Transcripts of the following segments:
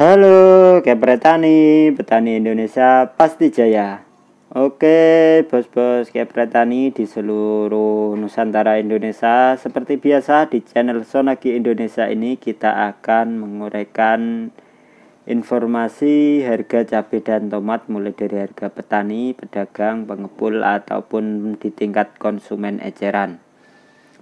Halo, Kepretani, petani Indonesia pasti jaya. Oke, bos-bos Kepretani di seluruh Nusantara Indonesia, seperti biasa di channel Sonagi Indonesia ini kita akan menguraikan informasi harga cabai dan tomat mulai dari harga petani, pedagang, pengepul ataupun di tingkat konsumen eceran.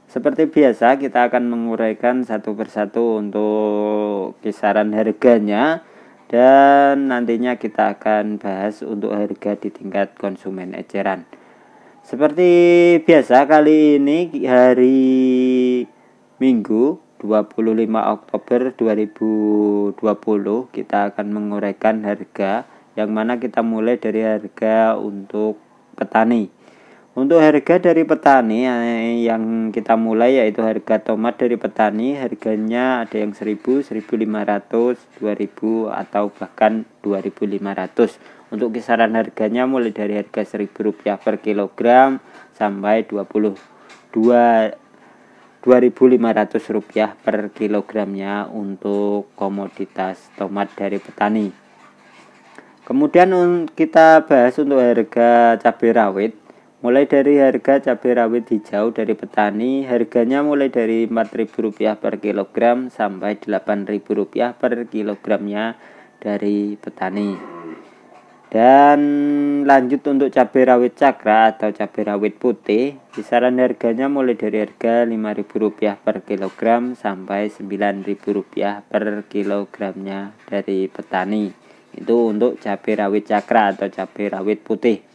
Seperti biasa kita akan menguraikan satu persatu untuk kisaran harganya dan nantinya kita akan bahas untuk harga di tingkat konsumen eceran. Seperti biasa kali ini hari Minggu 25 Oktober 2020 kita akan menguraikan harga yang mana kita mulai dari harga untuk petani untuk harga dari petani eh, yang kita mulai yaitu harga tomat dari petani harganya ada yang 1000, 1500, 2000 atau bahkan 2500. Untuk kisaran harganya mulai dari harga 1000 rupiah per kilogram sampai 22 2500 rupiah per kilogramnya untuk komoditas tomat dari petani. Kemudian kita bahas untuk harga cabai rawit Mulai dari harga cabai rawit hijau dari petani, harganya mulai dari Rp4.000 per kilogram sampai Rp8.000 per kilogramnya dari petani. Dan lanjut untuk cabai rawit cakra atau cabai rawit putih, kisaran harganya mulai dari harga Rp5.000 per kilogram sampai Rp9.000 per kilogramnya dari petani. Itu untuk cabai rawit cakra atau cabai rawit putih.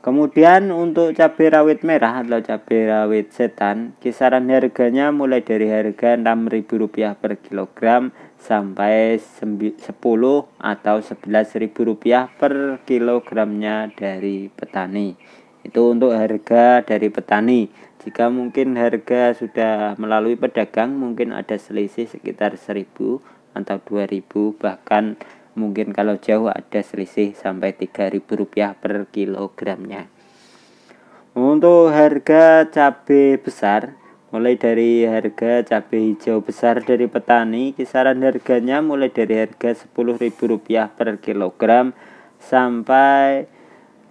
Kemudian untuk cabai rawit merah atau cabai rawit setan, kisaran harganya mulai dari harga Rp6.000 per kilogram sampai 10 atau Rp11.000 per kilogramnya dari petani. Itu untuk harga dari petani. Jika mungkin harga sudah melalui pedagang, mungkin ada selisih sekitar 1000 atau 2000 bahkan mungkin kalau jauh ada selisih sampai 3000 rupiah per kilogramnya untuk harga cabai besar mulai dari harga cabai hijau besar dari petani kisaran harganya mulai dari harga rp rupiah per kilogram sampai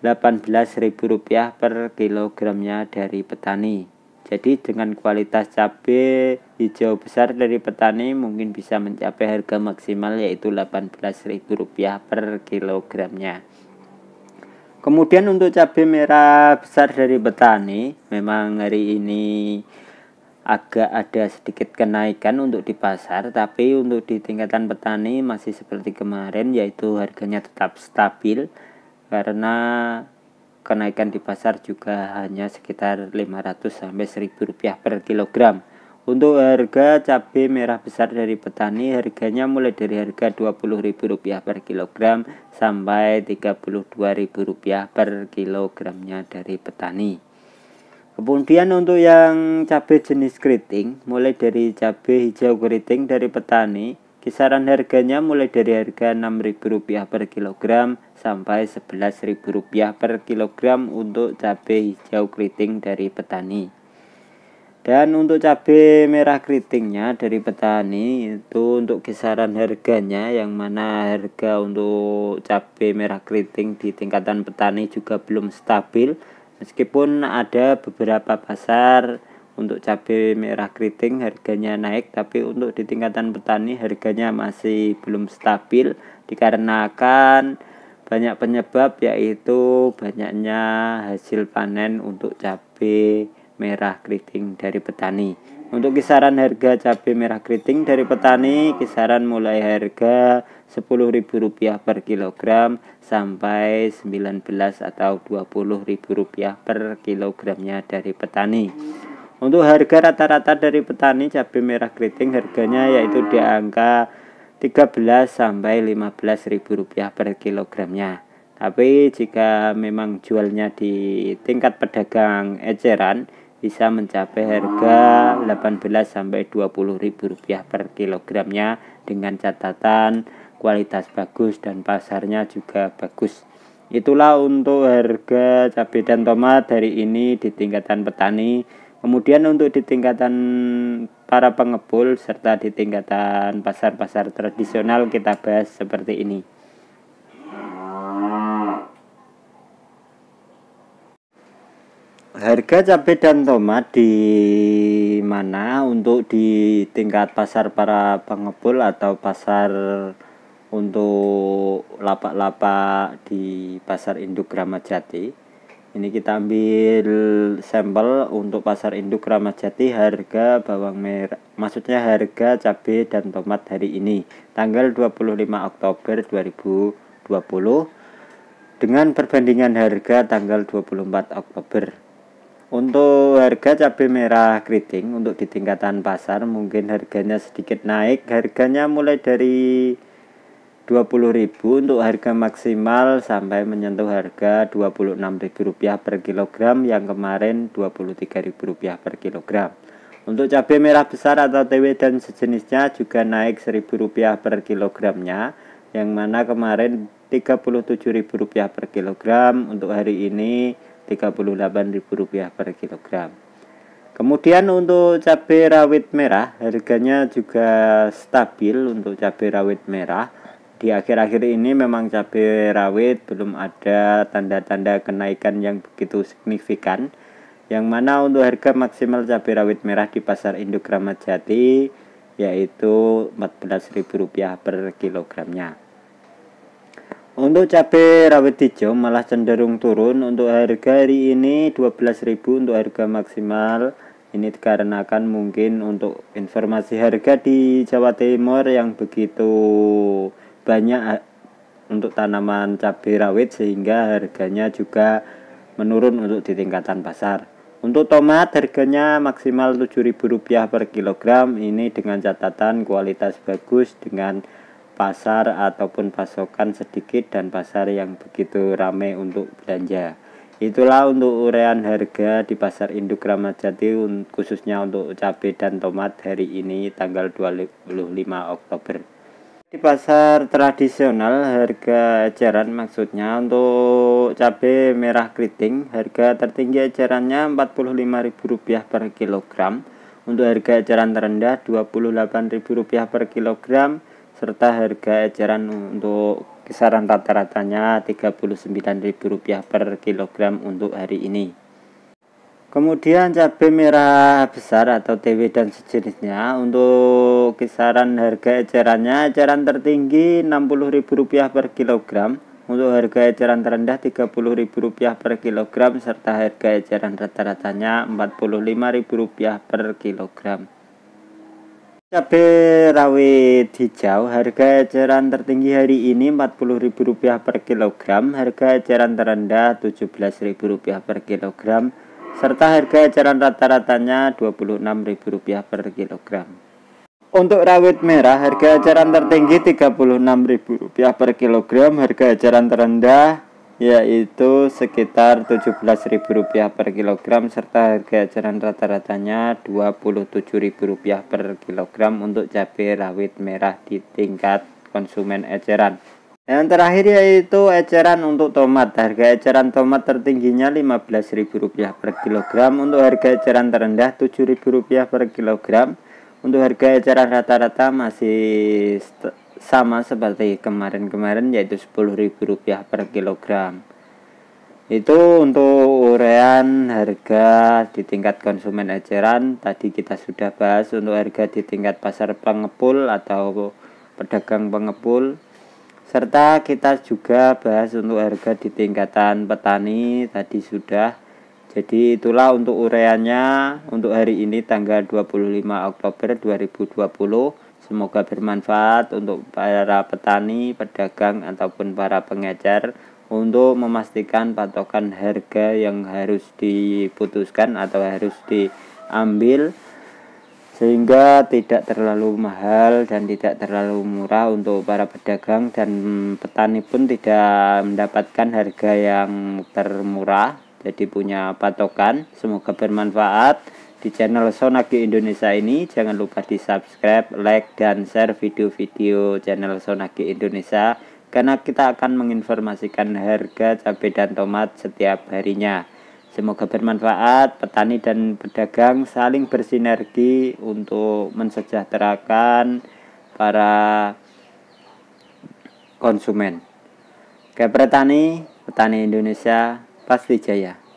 rp rupiah per kilogramnya dari petani jadi dengan kualitas cabai hijau besar dari petani mungkin bisa mencapai harga maksimal yaitu Rp18.000 per kilogramnya. Kemudian untuk cabai merah besar dari petani memang hari ini agak ada sedikit kenaikan untuk di pasar tapi untuk di tingkatan petani masih seperti kemarin yaitu harganya tetap stabil karena Kenaikan di pasar juga hanya sekitar 500 sampai 1000 rupiah per kilogram. Untuk harga cabai merah besar dari petani harganya mulai dari harga ribu rupiah per kilogram sampai ribu rupiah per kilogramnya dari petani. Kemudian untuk yang cabai jenis keriting mulai dari cabai hijau keriting dari petani Kisaran harganya mulai dari harga Rp6.000 per kilogram sampai Rp11.000 per kilogram untuk cabai hijau keriting dari petani. Dan untuk cabai merah keritingnya dari petani itu untuk kisaran harganya yang mana harga untuk cabai merah keriting di tingkatan petani juga belum stabil meskipun ada beberapa pasar untuk cabai merah keriting harganya naik tapi untuk di tingkatan petani harganya masih belum stabil dikarenakan banyak penyebab yaitu banyaknya hasil panen untuk cabai merah keriting dari petani. Untuk kisaran harga cabai merah keriting dari petani kisaran mulai harga Rp10.000 per kilogram sampai 19 atau Rp20.000 per kilogramnya dari petani. Untuk harga rata-rata dari petani cabai merah keriting harganya yaitu di angka 13 sampai 15 ribu rupiah per kilogramnya. Tapi jika memang jualnya di tingkat pedagang eceran bisa mencapai harga 18 sampai 20 ribu rupiah per kilogramnya dengan catatan kualitas bagus dan pasarnya juga bagus. Itulah untuk harga cabai dan tomat dari ini di tingkatan petani. Kemudian untuk di tingkatan para pengepul serta di tingkatan pasar-pasar tradisional kita bahas seperti ini. Harga cabai dan tomat di mana untuk di tingkat pasar para pengepul atau pasar untuk lapak-lapak di pasar induk Jati? ini kita ambil sampel untuk pasar induk Kramat Jati harga bawang merah maksudnya harga cabai dan tomat hari ini tanggal 25 Oktober 2020 dengan perbandingan harga tanggal 24 Oktober untuk harga cabai merah keriting untuk di tingkatan pasar mungkin harganya sedikit naik harganya mulai dari Rp20.000 untuk harga maksimal sampai menyentuh harga Rp26.000 per kilogram yang kemarin Rp23.000 per kilogram. Untuk cabai merah besar atau TW dan sejenisnya juga naik Rp1.000 per kilogramnya yang mana kemarin Rp37.000 per kilogram untuk hari ini Rp38.000 per kilogram. Kemudian untuk cabai rawit merah harganya juga stabil untuk cabai rawit merah di akhir-akhir ini memang cabai rawit belum ada tanda-tanda kenaikan yang begitu signifikan yang mana untuk harga maksimal cabai rawit merah di pasar induk Kramat Jati yaitu Rp14.000 per kilogramnya. Untuk cabai rawit hijau malah cenderung turun untuk harga hari ini 12.000 untuk harga maksimal ini dikarenakan mungkin untuk informasi harga di Jawa Timur yang begitu banyak eh, untuk tanaman cabai rawit sehingga harganya juga menurun untuk di tingkatan pasar. Untuk tomat harganya maksimal Rp7.000 per kilogram ini dengan catatan kualitas bagus dengan pasar ataupun pasokan sedikit dan pasar yang begitu ramai untuk belanja. Itulah untuk urean harga di pasar induk Ramadjati khususnya untuk cabai dan tomat hari ini tanggal 25 Oktober. Di pasar tradisional harga eceran maksudnya untuk cabai merah keriting harga tertinggi ecerannya Rp45.000 per kilogram untuk harga eceran terendah Rp28.000 per kilogram serta harga eceran untuk kisaran rata-ratanya Rp39.000 per kilogram untuk hari ini. Kemudian cabai merah besar atau TW dan sejenisnya untuk kisaran harga ecerannya eceran tertinggi Rp60.000 per kilogram untuk harga eceran terendah Rp30.000 per kilogram serta harga eceran rata-ratanya Rp45.000 per kilogram. Cabai rawit hijau harga eceran tertinggi hari ini Rp40.000 per kilogram, harga eceran terendah Rp17.000 per kilogram serta harga eceran rata-ratanya Rp26.000 per kilogram. Untuk rawit merah, harga eceran tertinggi Rp36.000 per kilogram, harga eceran terendah yaitu sekitar Rp17.000 per kilogram serta harga eceran rata-ratanya Rp27.000 per kilogram untuk cabai rawit merah di tingkat konsumen eceran. Yang terakhir yaitu eceran untuk tomat. Harga eceran tomat tertingginya Rp15.000 per kilogram, untuk harga eceran terendah Rp7.000 per kilogram. Untuk harga eceran rata-rata masih sama seperti kemarin-kemarin yaitu Rp10.000 per kilogram. Itu untuk urean harga di tingkat konsumen eceran tadi kita sudah bahas untuk harga di tingkat pasar pengepul atau pedagang pengepul serta kita juga bahas untuk harga di tingkatan petani tadi sudah jadi itulah untuk ureanya untuk hari ini tanggal 25 Oktober 2020 semoga bermanfaat untuk para petani, pedagang ataupun para pengecer untuk memastikan patokan harga yang harus diputuskan atau harus diambil sehingga tidak terlalu mahal dan tidak terlalu murah untuk para pedagang dan petani pun tidak mendapatkan harga yang termurah jadi punya patokan semoga bermanfaat di channel Sonagi Indonesia ini jangan lupa di subscribe, like, dan share video-video channel Sonagi Indonesia karena kita akan menginformasikan harga cabai dan tomat setiap harinya Semoga bermanfaat, petani dan pedagang saling bersinergi untuk mensejahterakan para konsumen. Kepretani, petani Indonesia pasti jaya.